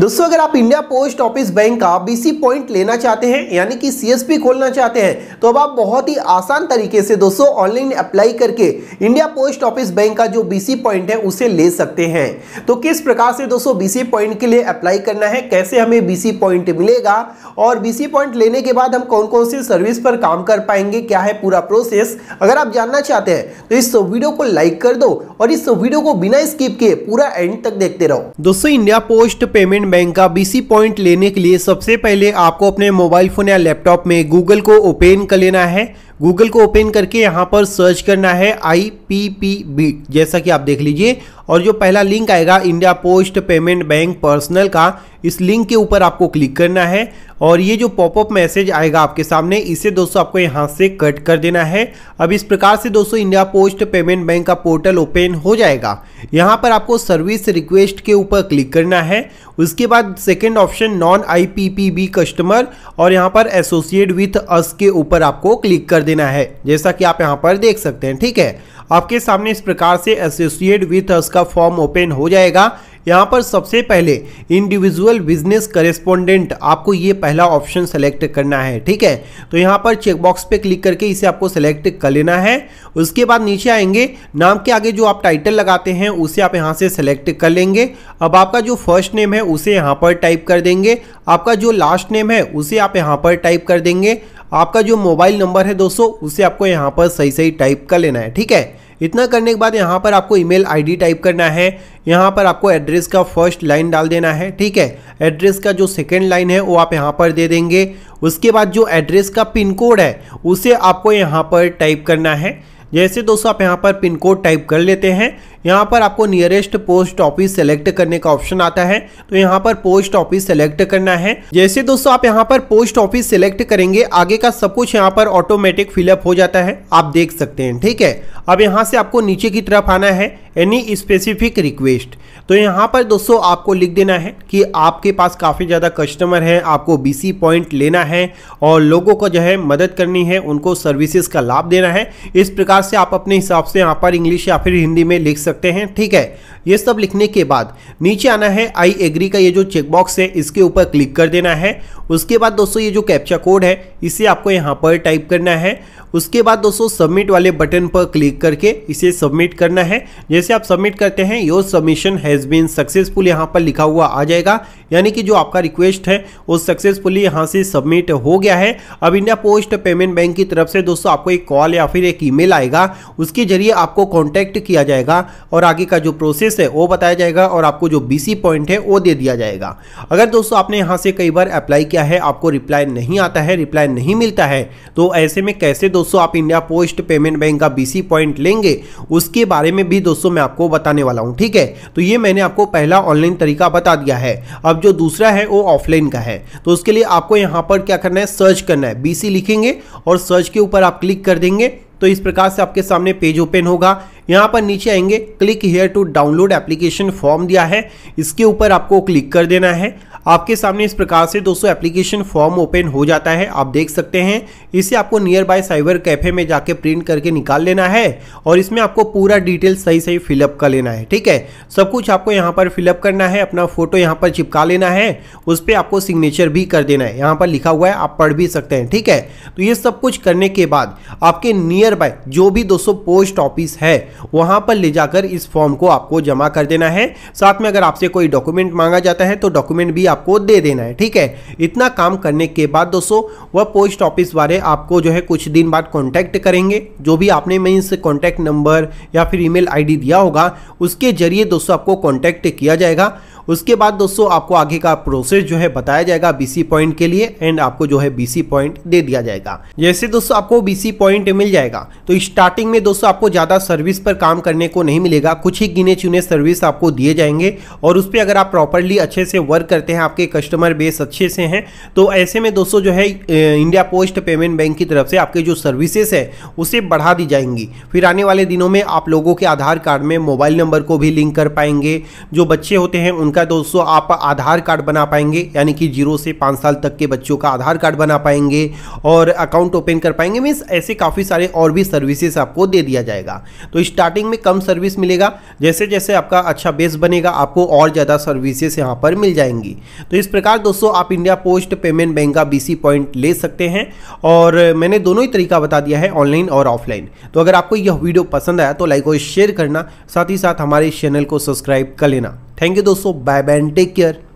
दोस्तों अगर आप इंडिया पोस्ट ऑफिस बैंक का बीसी पॉइंट लेना चाहते हैं यानी कि सीएसपी खोलना चाहते हैं तो अब आप बहुत ही आसान तरीके से दोस्तों ऑनलाइन अप्लाई करके इंडिया पोस्ट ऑफिस बैंक का जो बीसी पॉइंट है उसे ले सकते हैं तो किस प्रकार से दोस्तों बीसी पॉइंट के लिए अप्लाई करना है कैसे हमें बीसी पॉइंट मिलेगा और बीसी पॉइंट लेने के बाद हम कौन कौन सी सर्विस पर काम कर पाएंगे क्या है पूरा प्रोसेस अगर आप जानना चाहते हैं तो इस वीडियो को लाइक कर दो और इस वीडियो को बिना स्किप किए पूरा एंड तक देखते रहो दोस्तों इंडिया पोस्ट पेमेंट बैंक का बीसी पॉइंट लेने के लिए सबसे पहले आपको अपने मोबाइल फ़ोन या लैपटॉप में गूगल को ओपन कर लेना है गूगल को ओपन करके यहाँ पर सर्च करना है आई पी पी बी जैसा कि आप देख लीजिए और जो पहला लिंक आएगा India post payment bank personal का इस लिंक के ऊपर आपको क्लिक करना है और ये जो पॉपअप मैसेज आएगा आपके सामने इसे दोस्तों आपको यहाँ से कट कर देना है अब इस प्रकार से दोस्तों इंडिया पोस्ट पेमेंट बैंक का पोर्टल ओपन हो जाएगा यहाँ पर आपको सर्विस रिक्वेस्ट के ऊपर क्लिक करना है उसके बाद second option non I customer और यहाँ पर एसोसिएट विथ अस के ऊपर आपको क्लिक कर देना है जैसा कि आप यहाँ पर देख सकते हैं ठीक है आपके सामने इस प्रकार से एसोसिएट विथ अस का फॉर्म ओपन हो जाएगा यहाँ पर सबसे पहले इंडिविजुअल बिजनेस करेस्पोंडेंट आपको ये पहला ऑप्शन सेलेक्ट करना है ठीक है तो यहाँ पर चेकबॉक्स पे क्लिक करके इसे आपको सेलेक्ट कर लेना है उसके बाद नीचे आएंगे नाम के आगे जो आप टाइटल लगाते हैं उसे आप यहाँ से सेलेक्ट कर लेंगे अब आपका जो फर्स्ट नेम है उसे यहाँ पर टाइप कर देंगे आपका जो लास्ट नेम है उसे आप यहाँ पर टाइप कर देंगे आपका जो मोबाइल नंबर है दोस्तों उसे आपको यहाँ पर सही सही टाइप कर लेना है ठीक है इतना करने के बाद यहाँ पर आपको ईमेल आईडी टाइप करना है यहाँ पर आपको एड्रेस का फर्स्ट लाइन डाल देना है ठीक है एड्रेस का जो सेकेंड लाइन है वो आप यहाँ पर दे देंगे उसके बाद जो एड्रेस का पिन कोड है उसे आपको यहाँ पर टाइप करना है जैसे दोस्तों आप यहाँ पर पिन कोड टाइप कर लेते हैं यहाँ पर आपको नियरेस्ट पोस्ट ऑफिस सेलेक्ट करने का ऑप्शन आता है तो यहाँ पर पोस्ट ऑफिस सेलेक्ट करना है जैसे दोस्तों आप यहाँ पर पोस्ट ऑफिस सेलेक्ट करेंगे आगे का सब कुछ यहाँ पर ऑटोमेटिक फिलअप हो जाता है आप देख सकते हैं ठीक है अब यहाँ से आपको नीचे की तरफ आना है एनी स्पेसिफिक रिक्वेस्ट तो यहाँ पर दोस्तों आपको लिख देना है कि आपके पास काफ़ी ज़्यादा कस्टमर है आपको बीसी पॉइंट लेना है और लोगों को जो है मदद करनी है उनको सर्विसेज का लाभ देना है इस प्रकार प्रकार से आप अपने हिसाब से यहाँ पर इंग्लिश या फिर हिंदी में लिख सकते हैं ठीक है ये सब लिखने के बाद नीचे आना है आई एग्री का ये जो चेकबॉक्स है इसके ऊपर क्लिक कर देना है उसके बाद दोस्तों ये जो कैप्चा कोड है इसे आपको यहाँ पर टाइप करना है उसके बाद दोस्तों सबमिट वाले बटन पर क्लिक करके इसे सबमिट करना है जैसे आप सबमिट करते हैं your submission has been successful यहाँ पर लिखा हुआ आ जाएगा यानी कि जो आपका रिक्वेस्ट है वो सक्सेसफुली यहाँ से सबमिट हो गया है अब इंडिया पोस्ट पेमेंट बैंक की तरफ से दोस्तों आपको एक कॉल या फिर एक ईमेल आएगा उसके जरिए आपको कॉन्टैक्ट किया जाएगा और आगे का जो प्रोसेस है वो बताया जाएगा और आपको जो बी पॉइंट है वो दे दिया जाएगा अगर दोस्तों आपने यहाँ से कई बार अप्लाई किया क्या है आपको रिप्लाई नहीं आता है रिप्लाई नहीं मिलता है तो ऐसे में कैसे दोस्तों आप इंडिया पोस्ट पेमेंट बैंक का बीसी पॉइंट लेंगे उसके बारे में भी दोस्तों मैं आपको बताने वाला हूं ठीक है तो ये मैंने आपको पहला ऑनलाइन तरीका बता दिया है अब जो दूसरा है वो ऑफलाइन का है तो उसके लिए आपको यहां पर क्या करना है सर्च करना है बीसी लिखेंगे और सर्च के ऊपर आप क्लिक कर देंगे तो इस प्रकार से आपके सामने पेज ओपन होगा यहाँ पर नीचे आएंगे click here to download application form दिया है इसके ऊपर आपको क्लिक कर देना है आपके सामने इस प्रकार से दोस्तों एप्लीकेशन फॉर्म ओपन हो जाता है आप देख सकते हैं इसे आपको नियर बाय साइबर कैफे में जाके प्रिंट करके निकाल लेना है और इसमें आपको पूरा डिटेल सही सही फिलअप कर लेना है ठीक है सब कुछ आपको यहाँ पर फिलअप करना है अपना फोटो यहाँ पर चिपका लेना है उस पर आपको सिग्नेचर भी कर देना है यहाँ पर लिखा हुआ है आप पढ़ भी सकते हैं ठीक है तो ये सब कुछ करने के बाद आपके नियर बाय जो भी दोस्तों पोस्ट ऑफिस है वहाँ पर ले जाकर इस फॉर्म को आपको जमा कर देना है साथ में अगर आपसे कोई डॉक्यूमेंट मांगा जाता है तो डॉक्यूमेंट भी आप आपको दे देना है ठीक है इतना काम करने के बाद दोस्तों वह पोस्ट ऑफिस वाले आपको जो है कुछ दिन बाद कॉन्टैक्ट करेंगे जो भी आपने मीन्स कॉन्टैक्ट नंबर या फिर ईमेल आईडी दिया होगा उसके जरिए दोस्तों आपको कॉन्टैक्ट किया जाएगा उसके बाद दोस्तों आपको आगे का प्रोसेस जो है बताया जाएगा बीसी पॉइंट के लिए एंड आपको जो है बीसी पॉइंट दे दिया जाएगा जैसे दोस्तों आपको बीसी पॉइंट मिल जाएगा तो स्टार्टिंग में दोस्तों आपको ज़्यादा सर्विस पर काम करने को नहीं मिलेगा कुछ ही गिने चुने सर्विस आपको दिए जाएंगे और उस पर अगर आप प्रॉपरली अच्छे से वर्क करते हैं आपके कस्टमर बेस अच्छे से हैं तो ऐसे में दोस्तों जो है इंडिया पोस्ट पेमेंट बैंक की तरफ से आपके जो सर्विसेज है उसे बढ़ा दी जाएंगी फिर आने वाले दिनों में आप लोगों के आधार कार्ड में मोबाइल नंबर को भी लिंक कर पाएंगे जो बच्चे होते हैं उनका का दोस्तों आप आधार कार्ड बना पाएंगे यानी कि जीरो से पाँच साल तक के बच्चों का आधार कार्ड बना पाएंगे और अकाउंट ओपन कर पाएंगे मीन्स ऐसे काफ़ी सारे और भी सर्विसेज आपको दे दिया जाएगा तो स्टार्टिंग में कम सर्विस मिलेगा जैसे जैसे आपका अच्छा बेस बनेगा आपको और ज़्यादा सर्विसेज यहाँ पर मिल जाएंगी तो इस प्रकार दोस्तों आप इंडिया पोस्ट पेमेंट बैंक का बी पॉइंट ले सकते हैं और मैंने दोनों ही तरीका बता दिया है ऑनलाइन और ऑफलाइन तो अगर आपको यह वीडियो पसंद आया तो लाइक और शेयर करना साथ ही साथ हमारे चैनल को सब्सक्राइब कर लेना थैंक यू दोस्तों bye bye and take care